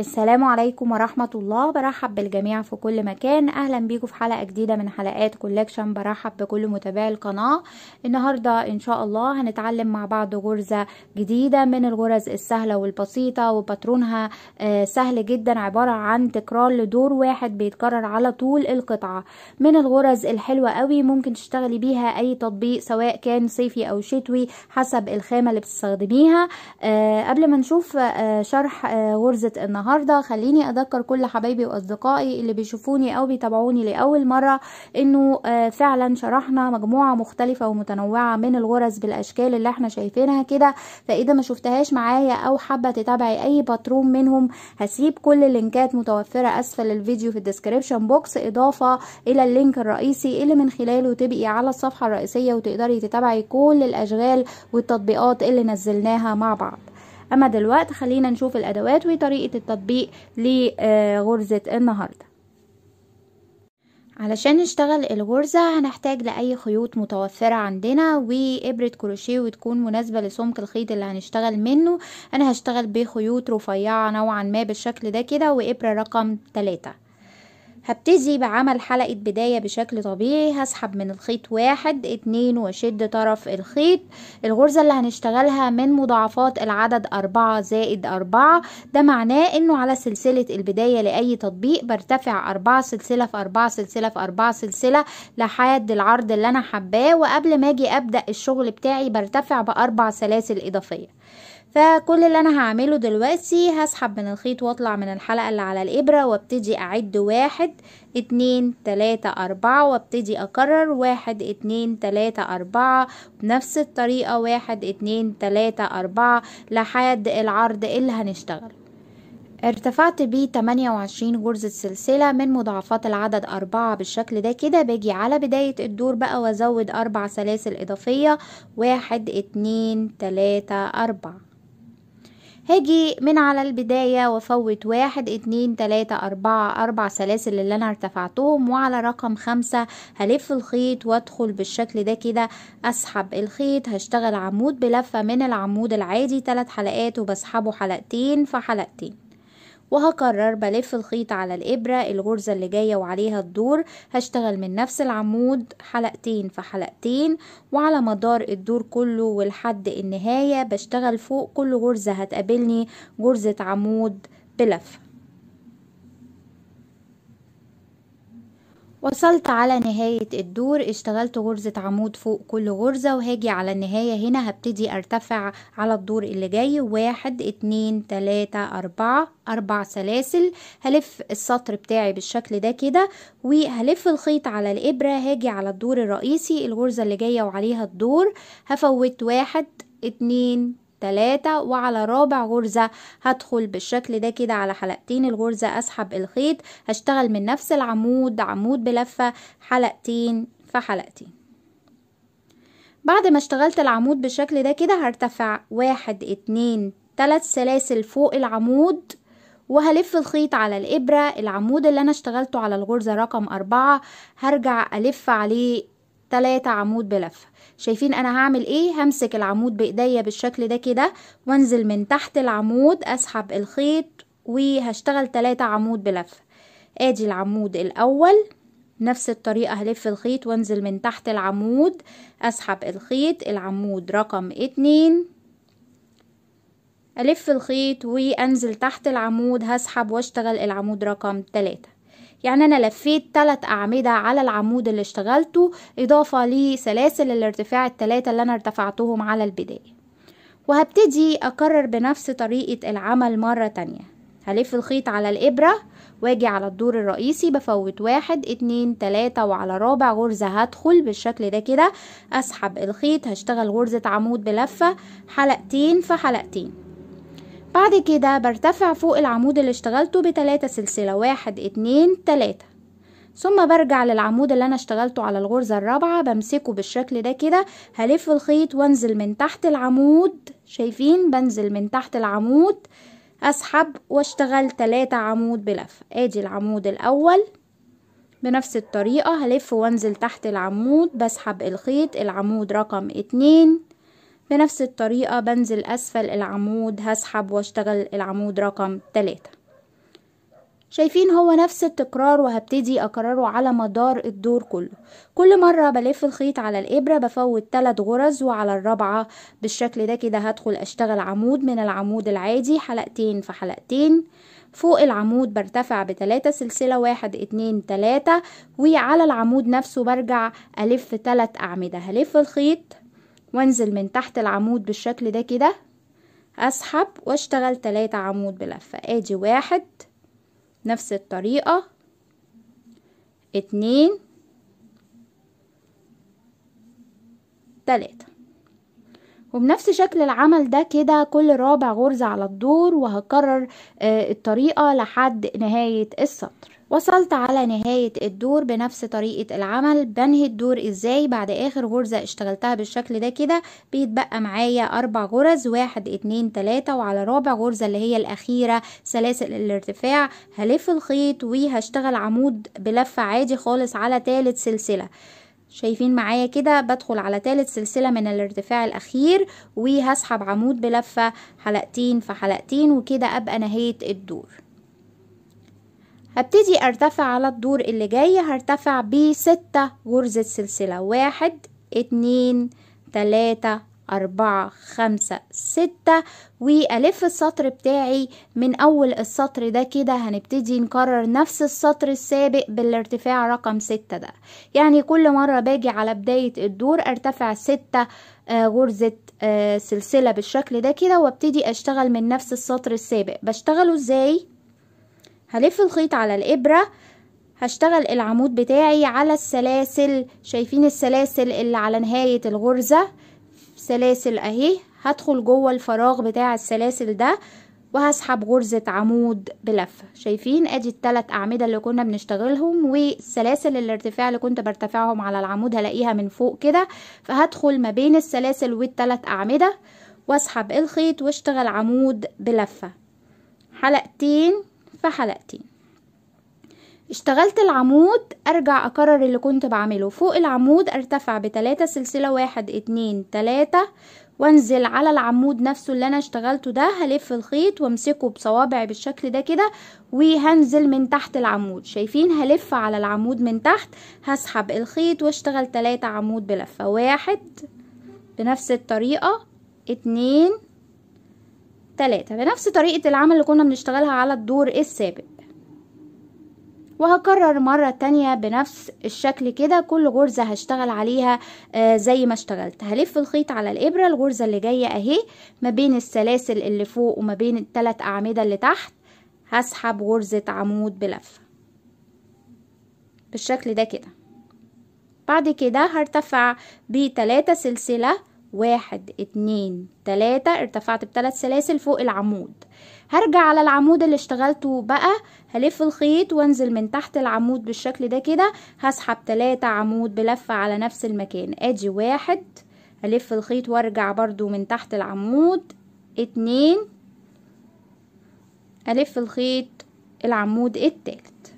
السلام عليكم ورحمة الله برحب بالجميع في كل مكان أهلا بيكم في حلقة جديدة من حلقات كولكشن برحب بكل متابعي القناة النهاردة إن شاء الله هنتعلم مع بعض غرزة جديدة من الغرز السهلة والبسيطة وباترونها آه، سهل جدا عبارة عن تكرار لدور واحد بيتكرر على طول القطعة من الغرز الحلوة قوي ممكن تشتغلي بيها أي تطبيق سواء كان صيفي أو شتوي حسب الخامة اللي بتستخدميها آه، قبل ما نشوف آه، شرح غرزة النهاردة النهاردة خليني أذكر كل حبايبي وأصدقائي اللي بيشوفوني أو بيتابعوني لأول مرة إنه آه، فعلا شرحنا مجموعة مختلفة ومتنوعة من الغرز بالأشكال اللي احنا شايفينها كده فإذا ما شفتهاش معايا أو حابة تتابعي أي باترون منهم هسيب كل اللينكات متوفرة أسفل الفيديو في الديسكريبشن بوكس إضافة إلى اللينك الرئيسي اللي من خلاله تبقي على الصفحة الرئيسية وتقدري تتابعي كل الأشغال والتطبيقات اللي نزلناها مع بعض اما دلوقتي خلينا نشوف الادوات وطريقه التطبيق لغرزه النهارده علشان نشتغل الغرزة هنحتاج لأي خيوط متوفرة عندنا وإبرة كروشيه وتكون مناسبة لسمك الخيط اللي هنشتغل منه أنا هشتغل بخيوط رفيعة نوعا ما بالشكل ده كده وإبرة رقم تلاتة هبتدي بعمل حلقة بداية بشكل طبيعي هسحب من الخيط واحد اتنين واشد طرف الخيط الغرزة اللي هنشتغلها من مضاعفات العدد اربعة زائد اربعة ده معناه انه على سلسلة البداية لأي تطبيق برتفع اربعة سلسلة في اربعة سلسلة في اربعة سلسلة لحد العرض اللي انا حباه وقبل ما اجي ابدأ الشغل بتاعي برتفع باربع سلاسل اضافية فكل اللي انا هعمله دلوقتي هسحب من الخيط واطلع من الحلقة اللي على الابرة وابتدي اعد واحد اتنين تلاتة اربعة وابتدي اكرر واحد اتنين تلاتة اربعة بنفس الطريقة واحد اتنين تلاتة اربعة لحد العرض اللي هنشتغله ارتفعت ب 28 غرزة سلسلة من مضاعفات العدد أربعة بالشكل ده كده باجي على بداية الدور بقى وازود أربع سلاسل إضافية واحد اتنين تلاتة أربعة هاجي من على البداية وفوت واحد اتنين تلاتة اربعة اربع سلاسل اللي انا ارتفعتهم وعلى رقم خمسة هلف الخيط وادخل بالشكل ده كده اسحب الخيط هشتغل عمود بلفة من العمود العادي تلات حلقات وبسحبه حلقتين فحلقتين حلقتين وهكرر بلف الخيط على الإبرة الغرزة اللي جاية وعليها الدور هشتغل من نفس العمود حلقتين في حلقتين وعلى مدار الدور كله ولحد النهاية بشتغل فوق كل غرزة هتقابلني غرزة عمود بلفه وصلت على نهاية الدور اشتغلت غرزة عمود فوق كل غرزة وهاجي على النهاية هنا هبتدي ارتفع على الدور اللي جاي واحد اتنين تلاتة اربعة اربع سلاسل هلف السطر بتاعي بالشكل ده كده وهلف الخيط على الابرة هاجي على الدور الرئيسي الغرزة اللي جاية وعليها الدور هفوت واحد اتنين تلاتة وعلى رابع غرزة هدخل بالشكل ده كده على حلقتين الغرزة اسحب الخيط هشتغل من نفس العمود عمود بلفة حلقتين في حلقتين بعد ما اشتغلت العمود بالشكل ده كده هرتفع واحد اتنين تلات سلاسل فوق العمود وهلف الخيط على الإبرة العمود اللي أنا اشتغلته على الغرزة رقم أربعة هرجع ألف عليه تلاتة عمود بلفة شايفين انا هعمل ايه همسك العمود بايديا بالشكل ده كده وانزل من تحت العمود اسحب الخيط وهشتغل تلاتة عمود بلفة ادي العمود الاول نفس الطريقة هلف الخيط وانزل من تحت العمود اسحب الخيط العمود رقم اتنين الف الخيط وانزل تحت العمود هسحب واشتغل العمود رقم تلاتة يعني انا لفيت ثلاث اعمده على العمود اللي اشتغلته اضافه لسلاسل الارتفاع الثلاثه اللي انا ارتفعتهم على البدايه وهبتدي اكرر بنفس طريقه العمل مره تانية هلف الخيط على الإبرة واجي على الدور الرئيسي بفوت واحد اتنين تلاتة وعلى رابع غرزة هدخل بالشكل ده كده أسحب الخيط هشتغل غرزة عمود بلفة حلقتين في حلقتين بعد كده برتفع فوق العمود اللي اشتغلته بتلاتة سلسلة واحد اتنين تلاتة ثم برجع للعمود اللي انا اشتغلته على الغرزة الرابعة بمسكه بالشكل ده كده هلف الخيط وانزل من تحت العمود شايفين بنزل من تحت العمود اسحب واشتغل تلاتة عمود بلفة ادي العمود الاول بنفس الطريقة هلف وانزل تحت العمود بسحب الخيط العمود رقم اتنين بنفس الطريقة بنزل أسفل العمود هسحب واشتغل العمود رقم 3 شايفين هو نفس التكرار وهبتدي أكرره على مدار الدور كله كل مرة بلف الخيط على الإبرة بفوت 3 غرز وعلى الرابعة بالشكل ده كده هدخل أشتغل عمود من العمود العادي حلقتين في حلقتين فوق العمود برتفع بتلاتة سلسلة واحد اتنين تلاتة وعلى العمود نفسه برجع ألف تلات أعمدة هلف الخيط وانزل من تحت العمود بالشكل ده كده اسحب واشتغل تلاتة عمود بلفة ادي واحد نفس الطريقة اتنين تلاتة وبنفس شكل العمل ده كده كل رابع غرزة على الدور وهكرر آه، الطريقة لحد نهاية السطر وصلت على نهاية الدور بنفس طريقة العمل بنهي الدور ازاي بعد اخر غرزة اشتغلتها بالشكل ده كده بيتبقى معايا اربع غرز واحد اتنين تلاتة وعلى رابع غرزة اللي هي الاخيرة سلاسل الارتفاع هلف الخيط وهشتغل عمود بلفة عادي خالص على تالت سلسلة شايفين معايا كده بدخل على تالت سلسلة من الارتفاع الأخير وهسحب عمود بلفة حلقتين في حلقتين وكده أبقى نهيت الدور هبتدي ارتفع على الدور اللي جاي هرتفع بستة غرزة سلسلة واحد اتنين تلاتة أربعة خمسة ستة وألف السطر بتاعي من أول السطر ده كده هنبتدي نكرر نفس السطر السابق بالارتفاع رقم ستة ده يعني كل مرة باجي على بداية الدور ارتفع ستة آه، غرزة آه، سلسلة بالشكل ده كده وابتدي اشتغل من نفس السطر السابق بشتغله ازاي؟ هلف الخيط على الإبرة هشتغل العمود بتاعي على السلاسل شايفين السلاسل اللي على نهاية الغرزة سلاسل اهي هدخل جوه الفراغ بتاع السلاسل ده وهسحب غرزة عمود بلفة شايفين ادي التلات اعمدة اللي كنا بنشتغلهم والسلاسل الارتفاع اللي كنت برتفعهم على العمود هلاقيها من فوق كده فهدخل ما بين السلاسل والتلات اعمدة واسحب الخيط واشتغل عمود بلفة حلقتين حلقتين اشتغلت العمود ارجع اكرر اللي كنت بعمله فوق العمود ارتفع بتلاتة سلسلة واحد اتنين تلاتة وانزل على العمود نفسه اللي انا اشتغلته ده هلف الخيط وامسكه بصوابعي بالشكل ده كده وهنزل من تحت العمود شايفين هلف على العمود من تحت هسحب الخيط واشتغل تلاتة عمود بلفة واحد بنفس الطريقة اتنين تلاتة بنفس طريقة العمل اللي كنا بنشتغلها على الدور السابق وهكرر مرة تانية بنفس الشكل كده كل غرزة هشتغل عليها آه زي ما اشتغلت هلف الخيط على الإبرة الغرزة اللي جاية اهي ما بين السلاسل اللي فوق وما بين التلات أعمدة اللي تحت هسحب غرزة عمود بلفة بالشكل ده كده بعد كده هرتفع بتلاتة سلسلة واحد اتنين تلاتة ارتفعت بتلات سلاسل فوق العمود هرجع على العمود اللي اشتغلته بقى هلف الخيط وانزل من تحت العمود بالشكل ده كده هسحب تلاتة عمود بلفة على نفس المكان ادي واحد هلف الخيط وارجع برضو من تحت العمود اتنين الف الخيط العمود التالت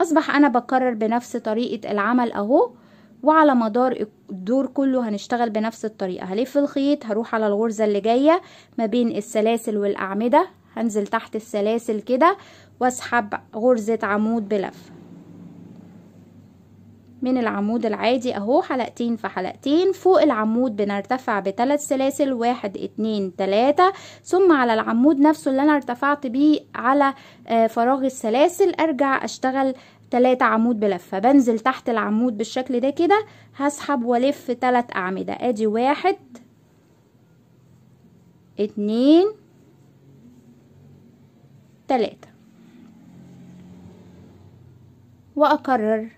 اصبح انا بكرر بنفس طريقة العمل اهو وعلى مدار الدور كله هنشتغل بنفس الطريقة هلف الخيط هروح على الغرزة اللي جاية ما بين السلاسل والأعمدة هنزل تحت السلاسل كده واسحب غرزة عمود بلفة من العمود العادي اهو حلقتين في حلقتين فوق العمود بنرتفع بثلاث سلاسل واحد اتنين تلاتة ثم على العمود نفسه اللي انا ارتفعت بيه على آه، فراغ السلاسل ارجع اشتغل تلاتة عمود بلفة بنزل تحت العمود بالشكل ده كده هسحب والف تلات اعمدة ادي واحد اتنين تلاتة واكرر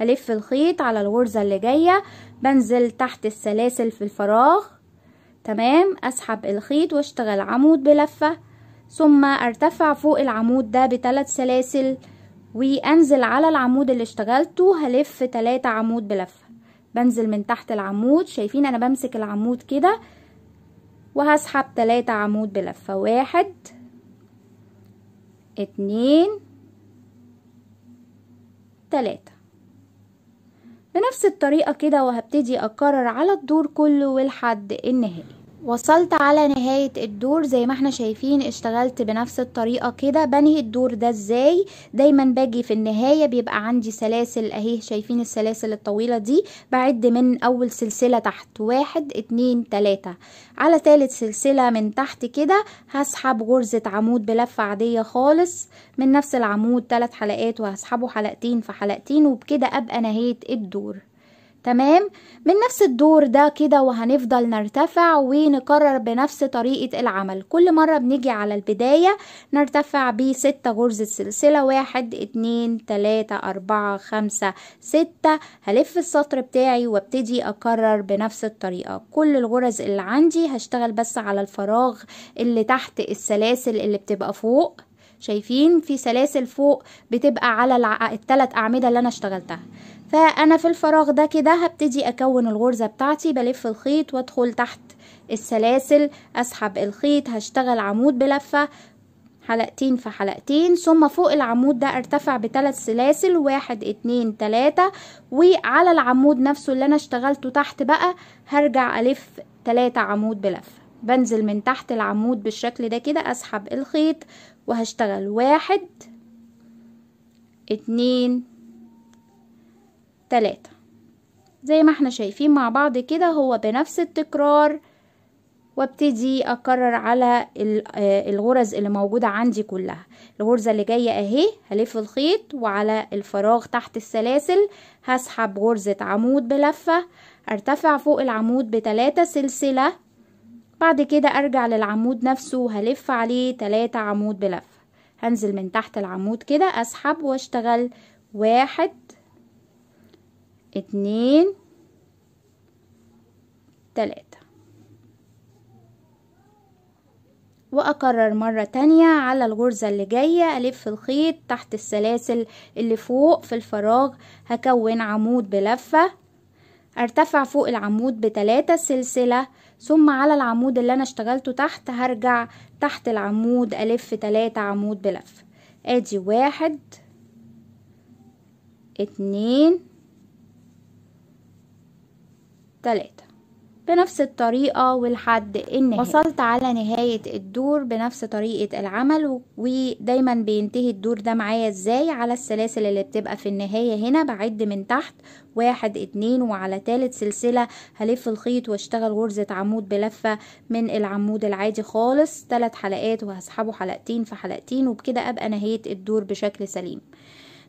هلف الخيط على الغرزة اللي جاية بنزل تحت السلاسل في الفراغ تمام اسحب الخيط واشتغل عمود بلفة ثم ارتفع فوق العمود ده بثلاث سلاسل وانزل على العمود اللي اشتغلته هلف تلاتة عمود بلفة بنزل من تحت العمود شايفين انا بمسك العمود كده وهسحب تلاتة عمود بلفة واحد اتنين تلاتة بنفس الطريقة كده وهبتدي اكرر على الدور كله والحد النهائي وصلت على نهاية الدور زي ما احنا شايفين اشتغلت بنفس الطريقة كده بنهي الدور ده ازاي دايما باجي في النهاية بيبقى عندي سلاسل اهي شايفين السلاسل الطويلة دي بعد من اول سلسلة تحت واحد اتنين تلاتة على تالت سلسلة من تحت كده هسحب غرزة عمود بلفة عادية خالص من نفس العمود تلات حلقات وهسحبه حلقتين في حلقتين وبكده ابقى نهيت الدور تمام من نفس الدور ده كده وهنفضل نرتفع ونكرر بنفس طريقة العمل كل مرة بنيجي على البداية نرتفع بستة غرزة سلسلة واحد اتنين تلاتة اربعة خمسة ستة هلف السطر بتاعي وابتدي اكرر بنفس الطريقة كل الغرز اللي عندي هشتغل بس على الفراغ اللي تحت السلاسل اللي بتبقى فوق شايفين في سلاسل فوق بتبقى على الثلاث اعمدة اللي انا اشتغلتها فأنا في الفراغ ده كده هبتدي أكون الغرزة بتاعتي بلف الخيط وادخل تحت السلاسل أسحب الخيط هشتغل عمود بلفة حلقتين في حلقتين ثم فوق العمود ده ارتفع بثلاث سلاسل واحد اتنين تلاتة وعلى العمود نفسه اللي انا اشتغلته تحت بقى هرجع الف تلاتة عمود بلفة بنزل من تحت العمود بالشكل ده كده اسحب الخيط وهشتغل واحد اتنين تلاتة زي ما احنا شايفين مع بعض كده هو بنفس التكرار وابتدي اكرر على آه، الغرز اللي موجودة عندي كلها الغرزة اللي جاية اهي هلف الخيط وعلى الفراغ تحت السلاسل هسحب غرزة عمود بلفة ارتفع فوق العمود بتلاتة سلسلة بعد كده ارجع للعمود نفسه هلف عليه تلاتة عمود بلفة هنزل من تحت العمود كده اسحب واشتغل واحد اتنين تلاتة وأكرر مرة تانية على الغرزة اللي جاية ألف الخيط تحت السلاسل اللي فوق في الفراغ هكون عمود بلفة ارتفع فوق العمود بتلاتة سلسلة ثم على العمود اللي أنا اشتغلته تحت هرجع تحت العمود ألف تلاتة عمود بلفة ادي واحد اتنين تلاتة بنفس الطريقة والحد النهائي وصلت على نهاية الدور بنفس طريقة العمل ودايما بينتهي الدور ده معايا ازاي على السلاسل اللي بتبقى في النهاية هنا بعد من تحت واحد اتنين وعلى تالت سلسلة هلف الخيط واشتغل غرزة عمود بلفة من العمود العادي خالص تلات حلقات وهسحبه حلقتين في حلقتين وبكده ابقى نهاية الدور بشكل سليم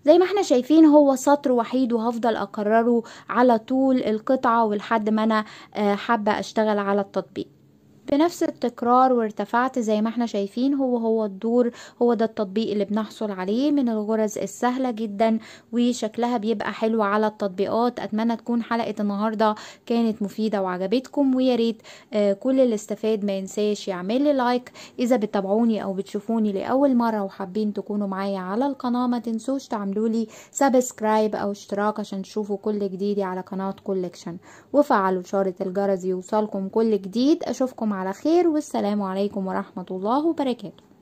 زي ما احنا شايفين هو سطر وحيد وهفضل اكرره على طول القطعة ولحد ما انا آه، حابة اشتغل على التطبيق بنفس التكرار وارتفعت زي ما احنا شايفين هو هو الدور هو ده التطبيق اللي بنحصل عليه من الغرز السهلة جدا وشكلها بيبقى حلو على التطبيقات اتمنى تكون حلقة النهاردة كانت مفيدة وعجبتكم وياريت آه كل اللي استفاد ما ينساش يعمل لي لايك اذا بتتابعوني او بتشوفوني لاول مرة وحابين تكونوا معايا على القناة ما تنسوش تعملوا لي سبسكرايب او اشتراك عشان تشوفوا كل جديدي على قناة كولكشن وفعلوا شارة الجرس يوصلكم كل جديد اشوفكم على خير والسلام عليكم ورحمة الله وبركاته